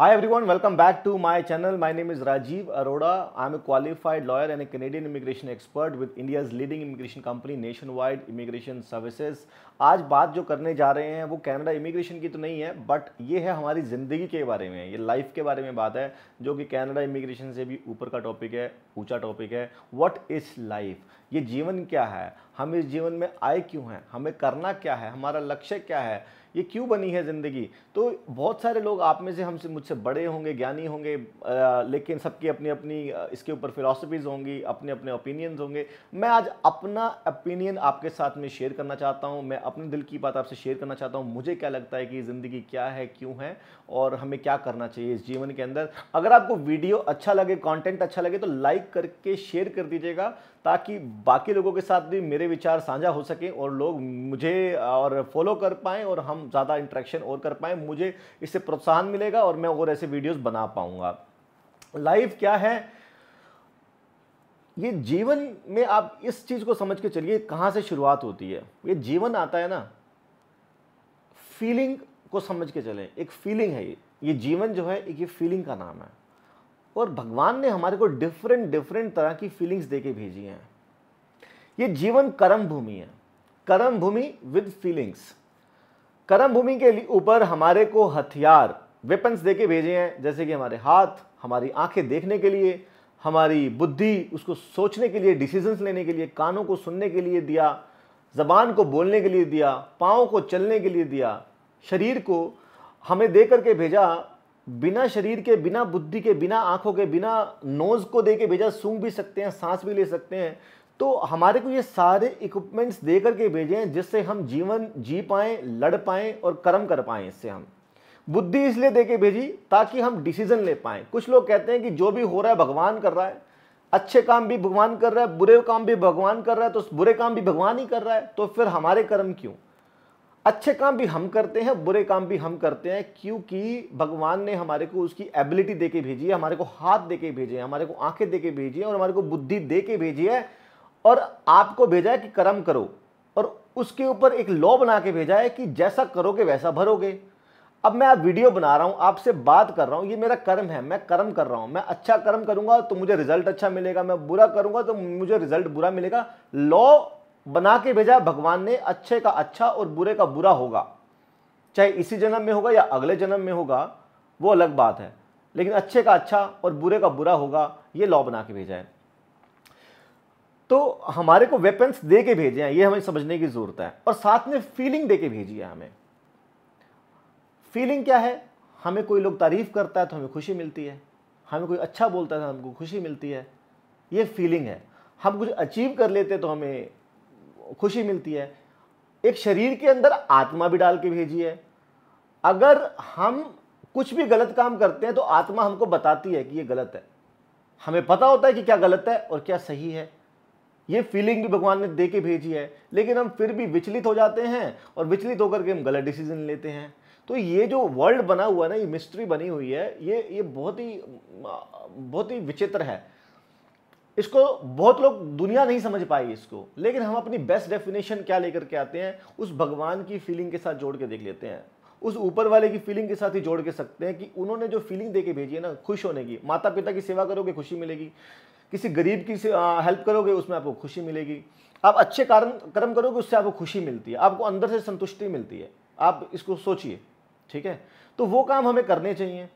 Hi everyone, welcome back to my channel. My name is Rajiv Aroda. I'm a qualified lawyer and a Canadian immigration expert with India's leading immigration company Nationwide Immigration Services. आज बात जो करने जा रहे हैं वो Canada immigration की तो नहीं है बट ये है हमारी ज़िंदगी के बारे में ये लाइफ के बारे में बात है जो कि कनाडा इमिग्रेशन से भी ऊपर का टॉपिक है ऊंचा टॉपिक है व्हाट इज़ लाइफ ये जीवन क्या है हम इस जीवन में आए क्यों हैं हमें करना क्या है हमारा लक्ष्य क्या है ये क्यों बनी है ज़िंदगी तो बहुत सारे लोग आप में से हमसे मुझसे बड़े होंगे ज्ञानी होंगे लेकिन सबकी अपनी अपनी इसके ऊपर फिलासफीज़ होंगी अपने अपने ओपिनियंस होंगे मैं आज अपना ओपिनियन आपके साथ में शेयर करना चाहता हूँ मैं अपने दिल की बात आपसे शेयर करना चाहता हूँ मुझे क्या लगता है कि ज़िंदगी क्या है क्यों है और हमें क्या करना चाहिए इस जीवन के अंदर अगर आपको वीडियो अच्छा लगे कॉन्टेंट अच्छा लगे तो लाइक करके शेयर कर दीजिएगा ताकि बाकी लोगों के साथ भी मेरे विचार साझा हो सकें और लोग मुझे और फॉलो कर पाएँ और हम ज़्यादा इंट्रैक्शन और कर पाएँ मुझे इससे प्रोत्साहन मिलेगा और मैं और ऐसे वीडियोज़ बना पाऊँगा लाइफ क्या है ये जीवन में आप इस चीज़ को समझ के चलिए कहाँ से शुरुआत होती है ये जीवन आता है ना फीलिंग को समझ के चलें एक फीलिंग है ये ये जीवन जो है एक ये फीलिंग का नाम है और भगवान ने हमारे को डिफरेंट डिफरेंट तरह की फीलिंग्स दे के भेजी हैं ये जीवन कर्म भूमि है कर्म भूमि विद फीलिंग्स कर्म भूमि के ऊपर हमारे को हथियार वेपन्स दे के भेजे हैं जैसे कि हमारे हाथ हमारी आंखें देखने के लिए हमारी बुद्धि उसको सोचने के लिए डिसीजंस लेने के लिए कानों को सुनने के लिए दिया ज़बान को बोलने के लिए दिया पाँव को चलने के लिए दिया शरीर को हमें दे करके भेजा बिना शरीर के बिना बुद्धि के बिना आंखों के बिना नोज़ को दे के भेजा सूंघ भी सकते हैं सांस भी ले सकते हैं तो हमारे को ये सारे इक्विपमेंट्स दे करके भेजें जिससे हम जीवन जी पाएँ लड़ पाएँ और कर्म कर पाएँ इससे हम बुद्धि इसलिए दे के भेजी ताकि हम डिसीजन ले पाएँ कुछ लोग कहते हैं कि जो भी हो रहा है भगवान कर रहा है अच्छे काम भी भगवान कर रहा है बुरे काम भी भगवान कर रहा है तो बुरे काम भी भगवान ही कर रहा है तो फिर हमारे कर्म क्यों अच्छे काम भी हम करते हैं बुरे काम भी हम करते हैं क्योंकि भगवान ने हमारे को उसकी एबिलिटी दे के भेजी है हमारे को हाथ दे के भेजे हैं हमारे को आंखें दे के भेजी है और हमारे को बुद्धि दे के भेजी है और आपको भेजा है कि कर्म करो और उसके ऊपर एक लॉ बना के भेजा है कि जैसा करोगे वैसा भरोगे अब मैं आप वीडियो बना रहा हूँ आपसे बात कर रहा हूँ ये मेरा कर्म है मैं कर्म कर रहा हूँ मैं अच्छा कर्म करूँगा तो मुझे रिजल्ट अच्छा मिलेगा मैं बुरा करूँगा तो मुझे रिजल्ट बुरा मिलेगा लॉ बना के भेजा भगवान ने अच्छे का अच्छा और बुरे का बुरा होगा चाहे इसी जन्म में होगा या अगले जन्म में होगा वो अलग बात है लेकिन अच्छे का अच्छा और बुरे का बुरा होगा ये लॉ बना के भेजा है तो हमारे को वेपन्स दे के भेजे हैं ये हमें समझने की ज़रूरत है और साथ में फीलिंग दे के भेजी है हमें फीलिंग क्या है हमें कोई लोग तारीफ़ करता है तो हमें खुशी मिलती है हमें कोई अच्छा बोलता है तो हमको खुशी मिलती है ये फीलिंग है हम कुछ अचीव कर लेते तो हमें खुशी मिलती है एक शरीर के अंदर आत्मा भी डाल के भेजी है अगर हम कुछ भी गलत काम करते हैं तो आत्मा हमको बताती है कि ये गलत है हमें पता होता है कि क्या गलत है और क्या सही है ये फीलिंग भी भगवान ने दे के भेजी है लेकिन हम फिर भी विचलित हो जाते हैं और विचलित होकर के हम गलत डिसीजन लेते हैं तो ये जो वर्ल्ड बना हुआ है ना ये मिस्ट्री बनी हुई है ये ये बहुत ही बहुत ही विचित्र है इसको बहुत लोग दुनिया नहीं समझ पाई इसको लेकिन हम अपनी बेस्ट डेफिनेशन क्या लेकर के आते हैं उस भगवान की फीलिंग के साथ जोड़ के देख लेते हैं उस ऊपर वाले की फीलिंग के साथ ही जोड़ के सकते हैं कि उन्होंने जो फीलिंग दे के भेजी है ना खुश होने की माता पिता की सेवा करोगे खुशी मिलेगी किसी गरीब की हेल्प करोगे उसमें आपको खुशी मिलेगी आप अच्छे कारण कर्म करोगे उससे आपको खुशी मिलती है आपको अंदर से संतुष्टि मिलती है आप इसको सोचिए ठीक है तो वो काम हमें करने चाहिए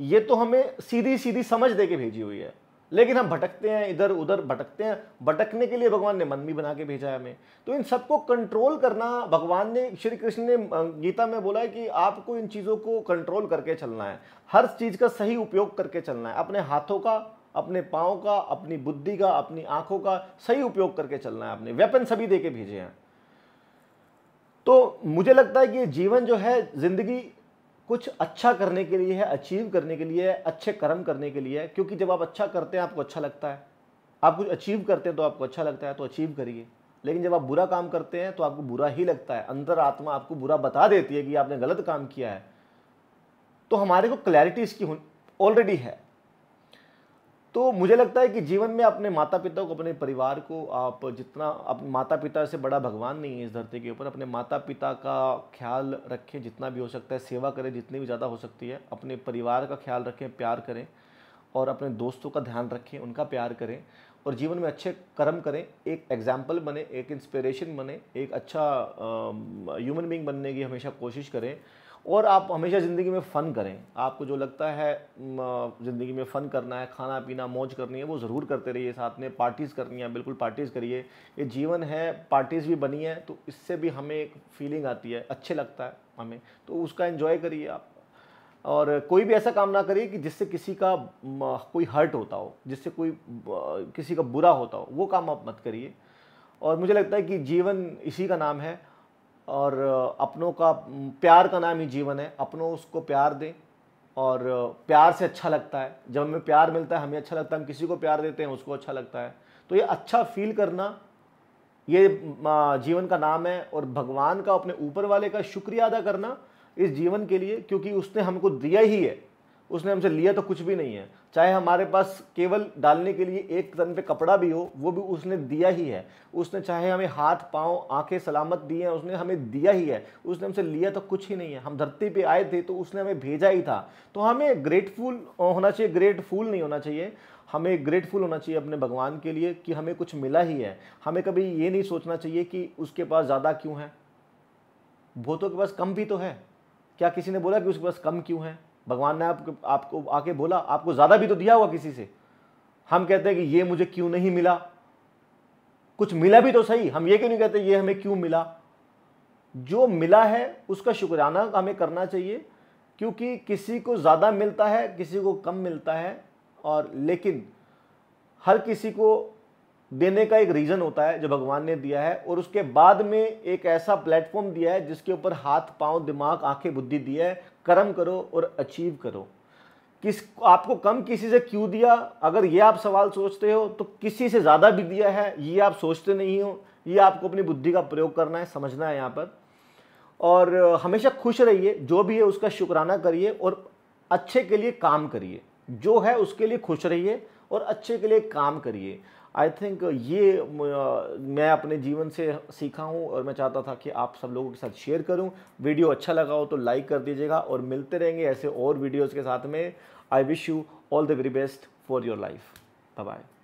ये तो हमें सीधी सीधी समझ दे के भेजी हुई है लेकिन हम भटकते हैं इधर उधर भटकते हैं भटकने के लिए भगवान ने मन भी बना के भेजा है हमें तो इन सबको कंट्रोल करना भगवान ने श्री कृष्ण ने गीता में बोला है कि आपको इन चीज़ों को कंट्रोल करके चलना है हर चीज़ का सही उपयोग करके चलना है अपने हाथों का अपने पाँव का अपनी बुद्धि का अपनी आंखों का सही उपयोग करके चलना है आपने वेपन सभी दे के भेजे हैं तो मुझे लगता है कि जीवन जो है ज़िंदगी कुछ अच्छा करने के लिए है अचीव करने के लिए है अच्छे कर्म करने के लिए है क्योंकि जब आप अच्छा करते हैं आपको अच्छा लगता है आप कुछ अचीव करते हैं तो आपको अच्छा लगता है तो अचीव करिए लेकिन जब आप बुरा काम करते हैं तो आपको बुरा ही लगता है अंदर आत्मा आपको बुरा बता देती है कि आपने गलत काम किया है तो हमारे को क्लैरिटी इसकी ऑलरेडी है तो मुझे लगता है कि जीवन में अपने माता पिता को अपने परिवार को आप जितना आप माता पिता से बड़ा भगवान नहीं है इस धरती के ऊपर अपने माता पिता का ख्याल रखें जितना भी हो सकता है सेवा करें जितनी भी ज़्यादा हो सकती है अपने परिवार का ख्याल रखें प्यार करें और अपने दोस्तों का ध्यान रखें उनका प्यार करें और जीवन में अच्छे कर्म करें एक एग्जाम्पल बने एक इंस्पिरेशन बने एक अच्छा ह्यूमन बींग बनने की हमेशा कोशिश करें और आप हमेशा ज़िंदगी में फ़न करें आपको जो लगता है ज़िंदगी में फ़न करना है खाना पीना मौज करनी है वो ज़रूर करते रहिए साथ में पार्टीज़ करनी है बिल्कुल पार्टीज़ करिए ये जीवन है पार्टीज़ भी बनी है तो इससे भी हमें एक फीलिंग आती है अच्छे लगता है हमें तो उसका इन्जॉय करिए आप और कोई भी ऐसा काम ना करिए कि जिससे किसी का कोई हर्ट होता हो जिससे कोई किसी का बुरा होता हो वो काम आप मत करिए और मुझे लगता है कि जीवन इसी का नाम है और अपनों का प्यार का नाम ही जीवन है अपनों उसको प्यार दें और प्यार से अच्छा लगता है जब हमें प्यार मिलता है हमें अच्छा लगता है हम किसी को प्यार देते हैं उसको अच्छा लगता है तो ये अच्छा फील करना ये जीवन का नाम है और भगवान का अपने ऊपर वाले का शुक्रिया अदा करना इस जीवन के लिए क्योंकि उसने हमको दिया ही है उसने हमसे लिया तो कुछ भी नहीं है चाहे हमारे पास केवल डालने के लिए एक तन पे कपड़ा भी हो वो भी उसने दिया ही है उसने चाहे हमें हाथ पांव आंखें सलामत दिए हैं उसने हमें दिया ही है उसने हमसे लिया तो कुछ ही नहीं है हम धरती पे आए थे तो उसने हमें भेजा ही था तो हमें ग्रेटफुल होना चाहिए ग्रेटफुल नहीं होना चाहिए हमें ग्रेटफुल होना चाहिए अपने भगवान के लिए कि हमें कुछ मिला ही है हमें कभी ये नहीं सोचना चाहिए कि उसके पास ज़्यादा क्यों है भूतों के पास कम भी तो है क्या किसी ने बोला कि उसके पास कम क्यों है भगवान ने आपको आपको आके बोला आपको ज़्यादा भी तो दिया हुआ किसी से हम कहते हैं कि ये मुझे क्यों नहीं मिला कुछ मिला भी तो सही हम ये क्यों नहीं कहते ये हमें क्यों मिला जो मिला है उसका शुक्राना हमें करना चाहिए क्योंकि किसी को ज़्यादा मिलता है किसी को कम मिलता है और लेकिन हर किसी को देने का एक रीज़न होता है जो भगवान ने दिया है और उसके बाद में एक ऐसा प्लेटफॉर्म दिया है जिसके ऊपर हाथ पांव दिमाग आंखें बुद्धि दिया है कर्म करो और अचीव करो किस आपको कम किसी से क्यों दिया अगर ये आप सवाल सोचते हो तो किसी से ज़्यादा भी दिया है ये आप सोचते नहीं हो ये आपको अपनी बुद्धि का प्रयोग करना है समझना है यहाँ पर और हमेशा खुश रहिए जो भी है उसका शुक्राना करिए और अच्छे के लिए काम करिए जो है उसके लिए खुश रहिए और अच्छे के लिए काम करिए आई थिंक ये मैं अपने जीवन से सीखा हूँ और मैं चाहता था कि आप सब लोगों के साथ शेयर करूँ वीडियो अच्छा लगा हो तो लाइक कर दीजिएगा और मिलते रहेंगे ऐसे और वीडियोज़ के साथ में I wish you all the very best for your life bye